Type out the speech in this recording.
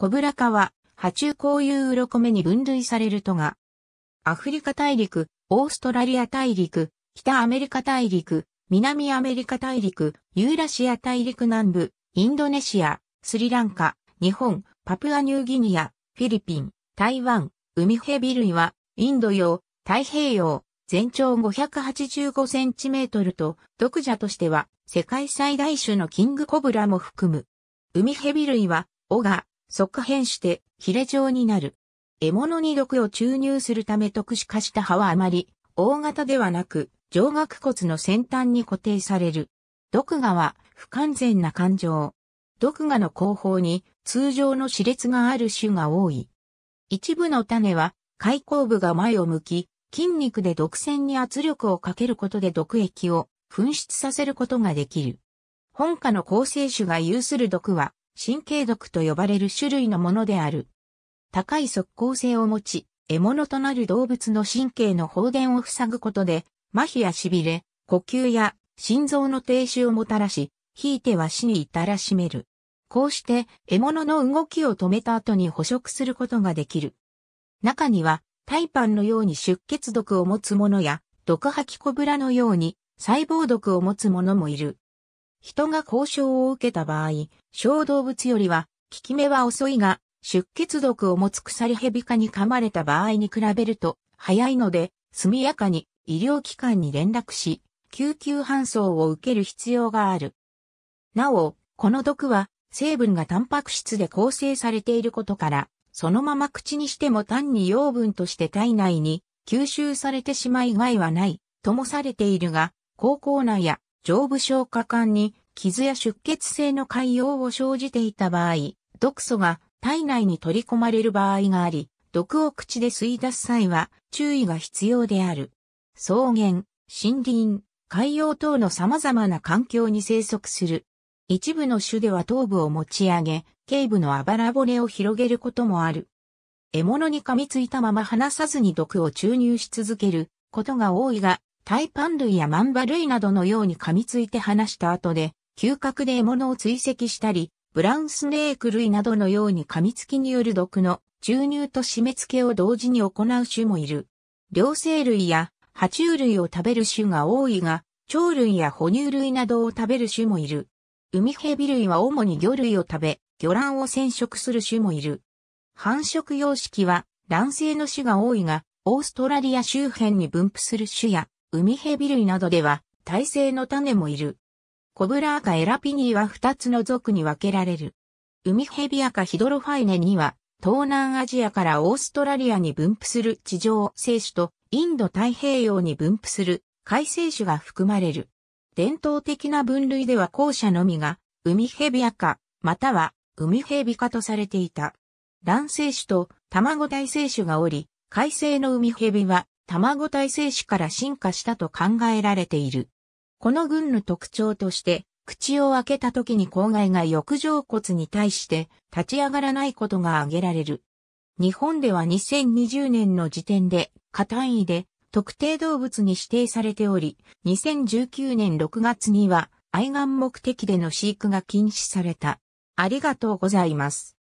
コブラ科は、波中交友鱗目に分類されるとが、アフリカ大陸、オーストラリア大陸、北アメリカ大陸、南アメリカ大陸、ユーラシア大陸南部、インドネシア、スリランカ、日本、パプアニューギニア、フィリピン、台湾、海蛇類は、インド洋、太平洋、全長585センチメートルと、独者としては、世界最大種のキングコブラも含む。海蛇類は、オガ、即変してヒレ状になる。獲物に毒を注入するため特殊化した歯はあまり大型ではなく上顎骨の先端に固定される。毒牙は不完全な感情。毒牙の後方に通常の歯列がある種が多い。一部の種は開口部が前を向き、筋肉で毒腺に圧力をかけることで毒液を噴出させることができる。本科の構成種が有する毒は神経毒と呼ばれる種類のものである。高い速効性を持ち、獲物となる動物の神経の放電を塞ぐことで、麻痺や痺れ、呼吸や心臓の停止をもたらし、ひいては死に至らしめる。こうして獲物の動きを止めた後に捕食することができる。中には、タイパンのように出血毒を持つ者や、毒吐きコブラのように細胞毒を持つ者もいる。人が交渉を受けた場合、小動物よりは、効き目は遅いが、出血毒を持つ鎖蛇科に噛まれた場合に比べると、早いので、速やかに医療機関に連絡し、救急搬送を受ける必要がある。なお、この毒は、成分がタンパク質で構成されていることから、そのまま口にしても単に養分として体内に吸収されてしまい害はない、ともされているが、高校内や上部消化管に傷や出血性の潰瘍を生じていた場合、毒素が体内に取り込まれる場合があり、毒を口で吸い出す際は注意が必要である。草原、森林、海洋等の様々な環境に生息する。一部の種では頭部を持ち上げ、頸部のあばら骨を広げることもある。獲物に噛みついたまま離さずに毒を注入し続けることが多いが、タイパン類やマンバ類などのように噛みついて離した後で、嗅覚で獲物を追跡したり、ブラウンスネーク類などのように噛みつきによる毒の注入と締め付けを同時に行う種もいる。両生類や爬虫類を食べる種が多いが、鳥類や哺乳類などを食べる種もいる。海蛇類は主に魚類を食べ、魚卵を染色する種もいる。繁殖様式は卵性の種が多いが、オーストラリア周辺に分布する種や海蛇類などでは、耐性の種もいる。コブラ赤エラピニーは二つの属に分けられる。海蛇赤ヒドロファイネには、東南アジアからオーストラリアに分布する地上生種と、インド太平洋に分布する海生種が含まれる。伝統的な分類では後者のみが、海蛇赤、または海蛇化とされていた。卵生種と卵体生種がおり、海生の海蛇は卵体精子から進化したと考えられている。この群の特徴として、口を開けた時に口外が翼上骨に対して立ち上がらないことが挙げられる。日本では2020年の時点で、過単位で特定動物に指定されており、2019年6月には愛玩目的での飼育が禁止された。ありがとうございます。